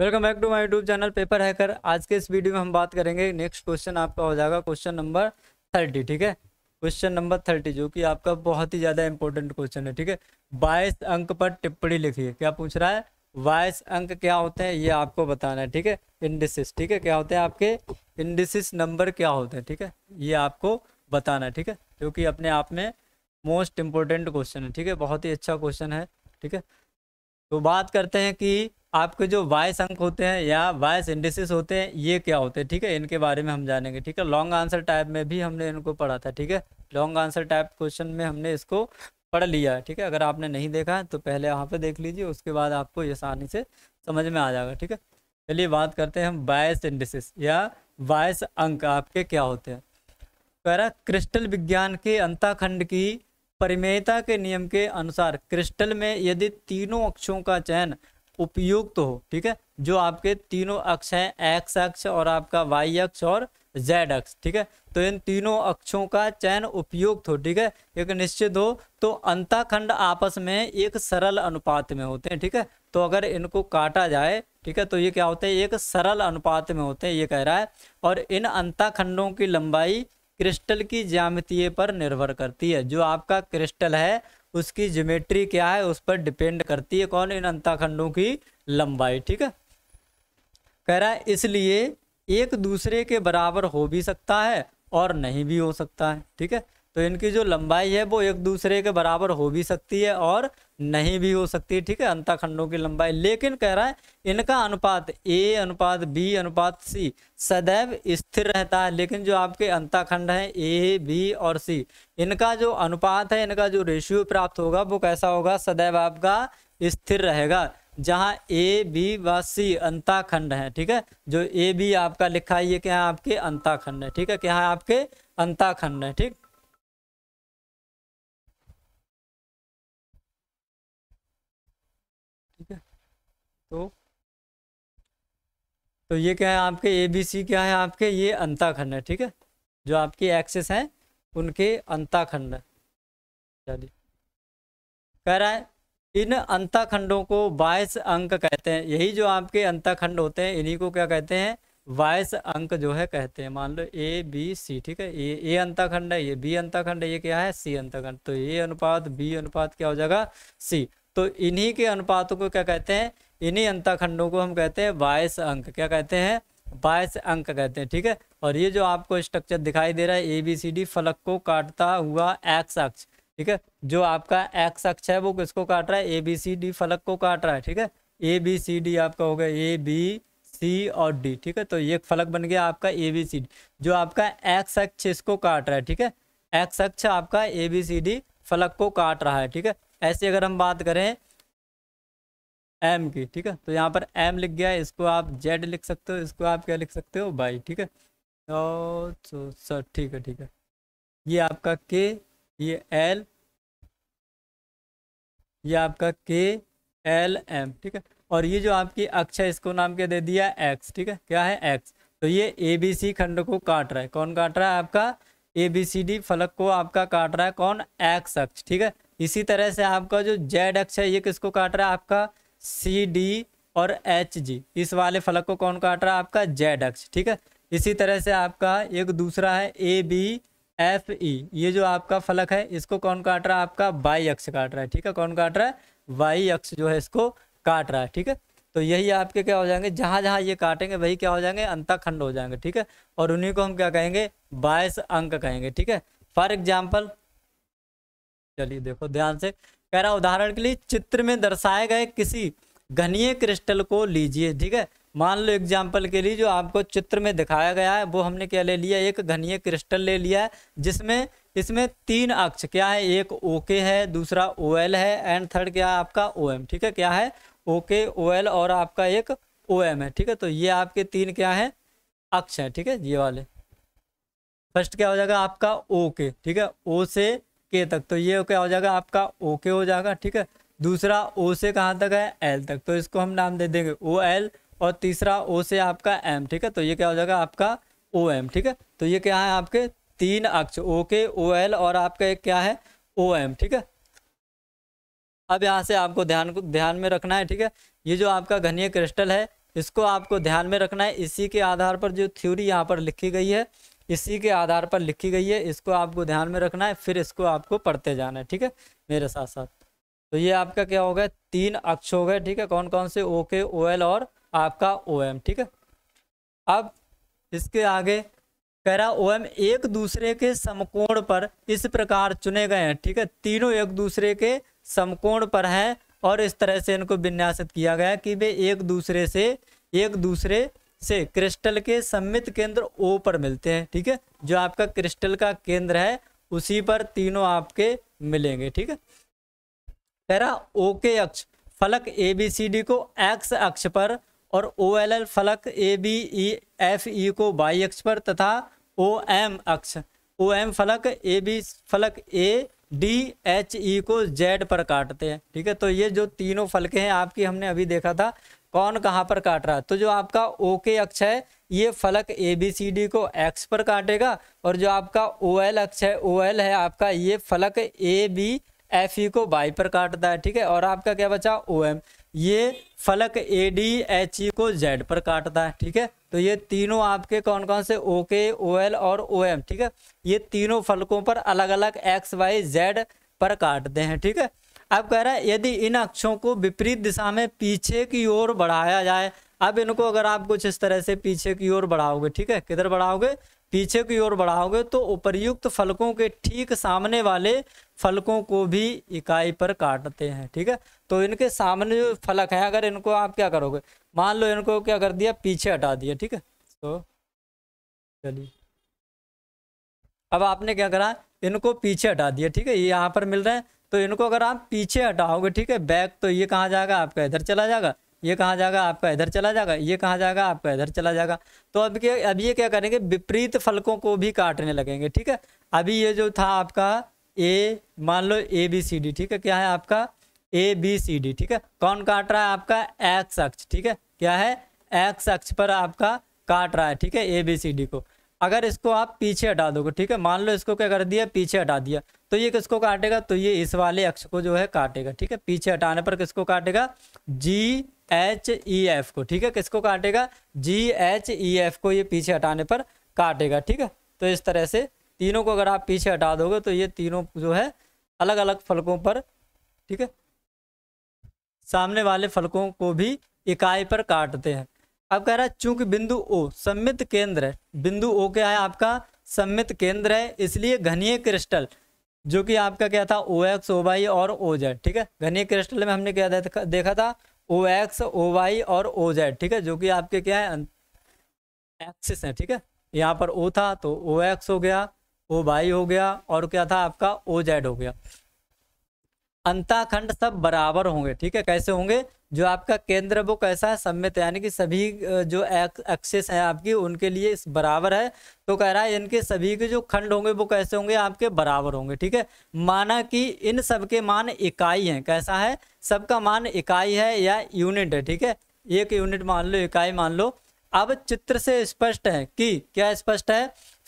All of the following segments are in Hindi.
welcome back to my YouTube channel paper hacker आज के इस वीडियो में हम बात करेंगे नेक्स्ट क्वेश्चन आपका हो जाएगा क्वेश्चन नंबर थर्टी ठीक है क्वेश्चन नंबर थर्टी जो कि आपका बहुत ही ज़्यादा इंपॉर्टेंट क्वेश्चन है ठीक है बाईस अंक पर टिप्पणी लिखिए क्या पूछ रहा है बाईस अंक क्या होते हैं ये आपको बताना है ठीक है इंडिसिस ठीक है क्या होते हैं आपके इंडिसिस नंबर क्या होते हैं ठीक है ये आपको बताना है ठीक है जो कि अपने आप में मोस्ट इम्पोर्टेंट क्वेश्चन है ठीक है बहुत ही अच्छा क्वेश्चन है ठीक है तो बात करते हैं कि आपके जो वायस अंक होते हैं या वायस इंडिसेस होते हैं ये क्या होते हैं ठीक है इनके बारे में हम जानेंगे ठीक है लॉन्ग आंसर टाइप में भी हमने इनको पढ़ा था ठीक है लॉन्ग आंसर टाइप क्वेश्चन में हमने इसको पढ़ लिया है ठीक है अगर आपने नहीं देखा तो पहले यहाँ पे देख लीजिए उसके बाद आपको आसानी से समझ में आ जाएगा ठीक है चलिए बात करते हैं हम बायस इंडिसिस या बायस अंक आपके क्या होते हैं कह रहा क्रिस्टल विज्ञान के अंताखंड की परिमेयता के नियम के अनुसार क्रिस्टल में यदि तीनों अक्षों का चयन उपयुक्त हो ठीक है जो आपके तीनों अक्ष हैं एक्स अक्ष और आपका वाई अक्ष और जेड अक्ष ठीक है तो इन तीनों अक्षों का चयन उपयुक्त हो ठीक है एक निश्चित हो तो अंताखंड आपस में एक सरल अनुपात में होते हैं ठीक है तो अगर इनको काटा जाए ठीक है तो ये क्या होते हैं एक सरल अनुपात में होते हैं ये कह रहा है और इन अंताखंडों की लंबाई क्रिस्टल की ज्यामितीय पर निर्भर करती है जो आपका क्रिस्टल है उसकी ज्योमेट्री क्या है उस पर डिपेंड करती है कौन इन अंताखंडों की लंबाई ठीक है कह रहा है इसलिए एक दूसरे के बराबर हो भी सकता है और नहीं भी हो सकता है ठीक है तो इनकी जो लंबाई है वो एक दूसरे के बराबर हो भी सकती है और नहीं भी हो सकती ठीक है अंताखंडों की लंबाई लेकिन कह रहा है इनका अनुपात ए अनुपात बी अनुपात सी सदैव स्थिर रहता है लेकिन जो आपके अंताखंड हैं ए बी और सी इनका जो अनुपात है इनका जो रेशियो प्राप्त होगा वो कैसा होगा सदैव आपका स्थिर रहेगा जहाँ ए बी व सी अंताखंड है ठीक है जो ए बी आपका लिखा है ये क्या है आपके अंताखंड है ठीक है क्या है आपके अंताखंड है ठीक तो तो ये क्या है आपके ए बी सी क्या है आपके ये अंताखंड है ठीक है जो आपके एक्सेस हैं उनके अंताखंड चलिए कह रहा है इन अंताखंडों को बायस अंक कहते हैं यही जो आपके अंताखंड होते हैं इन्हीं को क्या कहते हैं बायस अंक जो है कहते हैं मान लो ए बी सी ठीक है ये ए अंताखंड है ये बी अंताखंड है ये क्या है सी अंताखंड तो ए अनुपात बी अनुपात क्या हो जाएगा सी तो इन्हीं के अनुपातों को क्या कहते हैं इन्हीं अंताखंडों को हम कहते हैं बायस अंक क्या कहते हैं बायस अंक कहते हैं ठीक है और ये जो आपको स्ट्रक्चर दिखाई दे रहा है ए बी सी डी फलक को काटता हुआ एक्स अक्ष ठीक है जो आपका एक्स अक्ष है वो किसको काट रहा है ए बी सी डी फलक को काट रहा है ठीक है ए बी सी डी आपका हो गया ए बी सी और डी ठीक है तो ये फलक बन गया आपका ए बी सी डी जो आपका एक्स अक्ष इसको काट रहा है ठीक है एक्स अक्ष आपका ए बी सी डी फलक को काट रहा है ठीक है ऐसे अगर हम बात करें एम की ठीक है तो यहाँ पर एम लिख गया है इसको आप जेड लिख सकते हो इसको आप क्या लिख सकते हो बाई ठीक है तो सर ठीक है ठीक है ये आपका के ये एल ये आपका के एल एम ठीक है और ये जो आपकी अक्ष है इसको नाम क्या दे दिया एक्स ठीक है क्या है एक्स तो ये ए बी सी खंड को काट रहा है कौन काट रहा है आपका ए बी सी डी फलक को आपका काट रहा है कौन एक्स अक्ष ठीक है इसी तरह से आपका जो जेड अक्ष है ये किसको काट रहा है आपका सी डी और एच जी इस वाले फलक को कौन काट रहा है आपका जेड अक्ष ठीक है इसी तरह से आपका एक दूसरा है ए बी एफ ई ये जो आपका फलक है इसको कौन काट रहा है आपका वाई अक्ष काट रहा है ठीक है कौन काट रहा है वाई अक्ष जो है इसको काट रहा है ठीक है तो यही आपके क्या हो जाएंगे जहाँ जहाँ ये काटेंगे वही क्या हो जाएंगे अंताखंड हो जाएंगे ठीक है और उन्हीं को हम क्या कहेंगे बाईस अंक कहेंगे ठीक है फॉर एग्जाम्पल चलिए देखो ध्यान से कह रहा उदाहरण के लिए चित्र में दर्शाए गए किसी घनीय क्रिस्टल को लीजिए ठीक है मान लो एग्जाम्पल के लिए जो आपको चित्र में दिखाया गया है वो हमने क्या ले लिया एक घनीय क्रिस्टल ले लिया है जिसमें इसमें तीन अक्ष क्या है एक ओके है दूसरा ओ एल है एंड थर्ड क्या है आपका ओ एम ठीक है क्या है ओके ओ एल और आपका एक ओ एम है ठीक है तो ये आपके तीन क्या है अक्ष है ठीक है ये वाले फर्स्ट क्या हो जाएगा आपका ओके ठीक है ओ से के तक तो ये क्या हो जाएगा आपका ओके हो जाएगा ठीक है दूसरा ओ से कहाँ तक है एल तक तो इसको हम नाम दे देंगे ओ एल और तीसरा ओ से आपका एम ठीक है तो ये क्या हो जाएगा आपका ओ एम ठीक है तो ये क्या है आपके तीन अक्ष ओके ओ एल और आपका एक क्या है ओ एम ठीक है अब यहाँ से आपको ध्यान ध्यान में रखना है ठीक है ये जो आपका घनीय क्रिस्टल है इसको आपको ध्यान में रखना है इसी के आधार पर जो थ्योरी यहाँ पर लिखी गई है इसी के आधार पर लिखी गई है इसको आपको ध्यान में रखना है फिर इसको आपको पढ़ते जाना है ठीक है मेरे साथ साथ तो ये आपका क्या हो गया तीन अक्ष हो गए ठीक है कौन कौन से ओ के ओ एल और आपका ओ एम ठीक है अब इसके आगे कह रहा ओ एम एक दूसरे के समकोण पर इस प्रकार चुने गए हैं ठीक है तीनों एक दूसरे के समकोण पर हैं और इस तरह से इनको विन्यासित किया गया कि वे एक दूसरे से एक दूसरे से क्रिस्टल के सम्मित केंद्र ओ पर मिलते हैं ठीक है जो आपका क्रिस्टल का केंद्र है उसी पर तीनों आपके मिलेंगे ठीक है पहला ओ के अक्ष फलक ए बी सी डी को एक्स अक्ष पर और ओ एल एल फलक A B E F E को वाई अक्ष पर तथा ओ एम अक्ष ओ एम फलक ए बी फलक ए डी एच ई को जेड पर काटते हैं ठीक है तो ये जो तीनों फलके हैं आपकी हमने अभी देखा था कौन कहाँ पर काट रहा है तो जो आपका ओ के अक्ष है ये फलक ए बी सी डी को एक्स पर काटेगा और जो आपका ओ एल अक्ष है ओ एल है आपका ये फलक ए बी एफ ई को वाई पर काटता है ठीक है और आपका क्या बचा ओ एम ये फलक ए डी एच ई को जेड पर काटता है ठीक है तो ये तीनों आपके कौन कौन से ओ के ओ एल और ओ एम ठीक है ये तीनों फलकों पर अलग अलग एक्स वाई जेड पर काटते हैं ठीक है अब कह रहा है यदि इन अक्षों को विपरीत दिशा में पीछे की ओर बढ़ाया जाए अब इनको अगर आप कुछ इस तरह से पीछे की ओर बढ़ाओगे ठीक है किधर बढ़ाओगे पीछे की ओर बढ़ाओगे तो उपरयुक्त फलकों के ठीक सामने वाले फलकों को भी इकाई पर काटते हैं ठीक है तो इनके सामने जो फलक हैं अगर इनको आप क्या करोगे मान लो इनको क्या कर दिया पीछे हटा दिया ठीक है तो चलिए अब आपने क्या करा इनको पीछे हटा दिया ठीक है ये यहाँ पर मिल रहे हैं तो इनको अगर आप पीछे हटाओगे ठीक है बैक तो ये कहाँ जाएगा आपका इधर चला जाएगा ये कहाँ जाएगा आपका इधर चला जाएगा ये कहाँ जाएगा आपका इधर चला जाएगा तो अब के अब ये क्या करेंगे विपरीत फलकों को भी काटने लगेंगे ठीक है अभी ये जो था आपका ए मान लो ए बी सी डी ठीक है क्या है आपका ए बी सी डी ठीक है कौन काट रहा है आपका एक्स अक्ष ठीक है क्या है एक्स अक्ष पर आपका काट रहा है ठीक है ए बी सी डी को अगर इसको आप पीछे हटा दोगे ठीक है मान लो इसको क्या कर दिया पीछे हटा दिया तो ये किसको काटेगा तो ये इस वाले अक्ष को जो है काटेगा ठीक है पीछे हटाने पर किसको काटेगा जी एच ई एफ को ठीक है किसको काटेगा जी एच ई एफ को ये पीछे हटाने पर काटेगा ठीक है तो इस तरह से तीनों को अगर आप पीछे हटा दोगे तो ये तीनों जो है अलग अलग फलकों पर ठीक है सामने वाले फलकों को भी इकाई पर काटते हैं अब कह रहा है चूंकि बिंदु ओ सम्मित केंद्र है बिंदु ओ क्या है आपका सम्मित केंद्र है इसलिए घनीय क्रिस्टल जो कि आपका क्या था ओ एक्स ओ वाई और ओ जेड ठीक है घने क्रिस्टल में हमने क्या देखा था ओ एक्स ओ वाई और ओ जेड ठीक है जो कि आपके क्या है एक्सिस है ठीक है यहाँ पर ओ था तो ओ एक्स हो गया ओ वाई हो गया और क्या था आपका ओ जेड हो गया अंताखंड सब बराबर होंगे ठीक है कैसे होंगे जो आपका केंद्र वो कैसा है सम्मित यानी कि सभी जो एक्सेस है आपकी उनके लिए इस बराबर है तो कह रहा है इनके सभी के जो खंड होंगे वो कैसे होंगे आपके बराबर होंगे ठीक है माना कि इन सबके मान इकाई हैं कैसा है सबका मान इकाई है या यूनिट है ठीक है एक यूनिट मान लो इकाई मान लो अब चित्र से स्पष्ट है कि क्या स्पष्ट है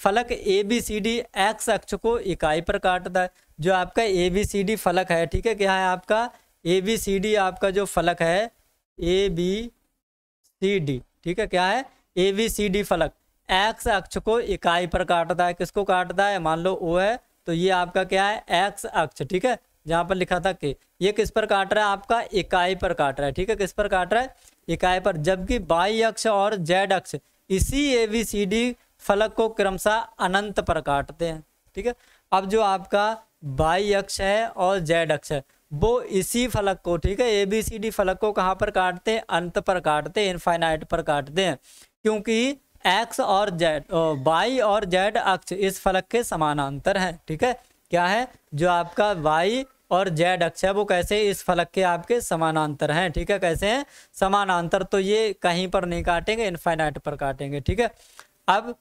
फलक A B C D X अक्ष को इकाई पर काटता है जो आपका ए बी सी डी फलक है ठीक है क्या है आपका ए बी सी डी आपका जो फलक है ए बी सी डी ठीक है क्या है ए बी सी डी फलक एक्स अक्ष को इकाई पर काटता है किसको काटता है मान लो ओ है तो ये आपका क्या है एक्स अक्ष ठीक है जहाँ पर लिखा था कि ये किस पर काट रहा है आपका इकाई पर काट रहा है ठीक है किस पर काट रहा है इकाई पर जबकि बाई अक्ष और जेड अक्ष इसी ए बी सी डी फलक को क्रमशः अनंत पर काटते हैं ठीक है अब जो आपका बाई अक्ष है और जेड अक्ष है वो इसी फलक को ठीक है ए बी सी डी फलक को कहाँ पर काटते हैं अंत पर काटते हैं इनफाइनाइट पर काटते हैं क्योंकि एक्स और जेड बाई और जेड अक्ष इस फलक के समानांतर हैं ठीक है क्या है जो आपका वाई और जेड अक्ष है वो कैसे इस फलक के आपके समानांतर हैं ठीक है कैसे हैं समानांतर तो ये कहीं पर नहीं काटेंगे इनफाइनाइट पर काटेंगे ठीक है अब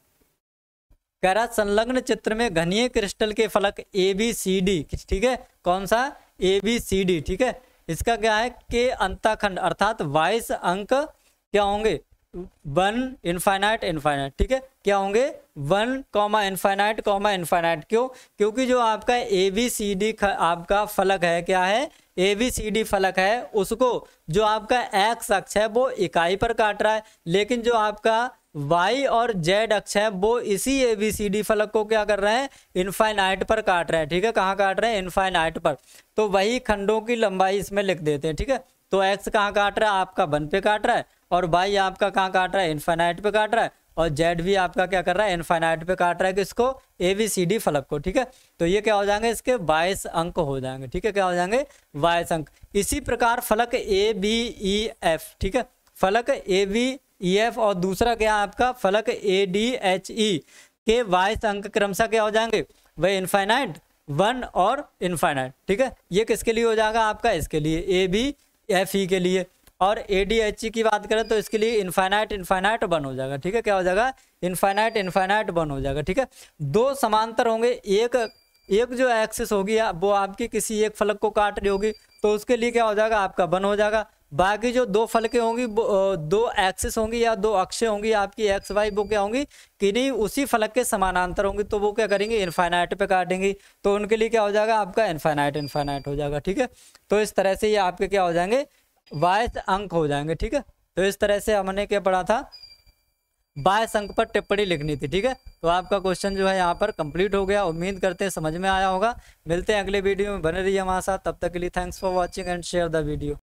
कह रहा संलग्न चित्र में घनीय क्रिस्टल के फलक ए बी सी डी ठीक है कौन सा ए बी सी डी ठीक है इसका क्या है के अंताखंड अर्थात बाईस अंक क्या होंगे वन इनफाइनाइट इनफाइनाइट ठीक है क्या होंगे one comma infinite comma infinite क्यों क्योंकि जो आपका ए बी सी डी आपका फलक है क्या है ए बी सी डी फलक है उसको जो आपका एक्स अक्ष है वो इकाई पर काट रहा है लेकिन जो आपका वाई और जेड अक्ष है वो इसी ए बी सी डी फलक को क्या कर रहे हैं इनफाइनाइट पर काट रहे हैं ठीक है कहाँ काट रहे हैं इनफाइनाइट पर तो वही खंडों की लंबाई इसमें लिख देते हैं ठीक है तो एक्स कहाँ काट रहा है आपका वन पे काट रहा है और वाई आपका कहाँ काट रहा है इनफाइनाइट पे काट रहा है और जेड भी आपका क्या कर रहा है इनफाइनाइट पे काट रहा है किसको ए बी सी डी फलक को ठीक है तो ये क्या हो जाएंगे इसके बाईस अंक हो जाएंगे ठीक है क्या हो जाएंगे बाईस अंक इसी प्रकार फलक ए बी ई एफ ठीक है फलक A B E e F और दूसरा क्या आपका फलक ए डी एच ई के वाइस अंक क्रमशः क्या हो जाएंगे वह इनफाइनाइट वन और इनफाइनाइट ठीक है ये किसके लिए हो जाएगा आपका इसके लिए ए बी एफ ई के लिए और ए डी एच ई की बात करें तो इसके लिए इनफाइनाइट इनफाइनाइट वन हो जाएगा ठीक है क्या हो जाएगा इनफाइनाइट इनफाइनाइट वन हो जाएगा ठीक है दो समांतर होंगे एक एक जो एक्सेस होगी वो आपकी किसी एक फलक को काट रही होगी तो उसके लिए क्या हो जाएगा आपका वन हो जाएगा बाकी जो दो फलके होंगी दो एक्सिस होंगी या दो अक्षे होंगी आपकी एक्स वाई वो क्या होंगी कि नहीं उसी फलक के समानांतर होंगी तो वो क्या करेंगे इन्फाइनाइट पे काटेंगी तो उनके लिए क्या हो जाएगा आपका इन्फाइनाइट इन्फाइनाइट हो जाएगा ठीक है तो इस तरह से ये आपके क्या हो जाएंगे बायस अंक हो जाएंगे ठीक है तो इस तरह से हमने क्या पढ़ा था बायस अंक पर टिप्पणी लिखनी थी ठीक है तो आपका क्वेश्चन जो है यहाँ पर कंप्लीट हो गया उम्मीद करते हैं समझ में आया होगा मिलते हैं अगले वीडियो में बने रहिए हमारे साथ तब तक के लिए thanks for watching and share the video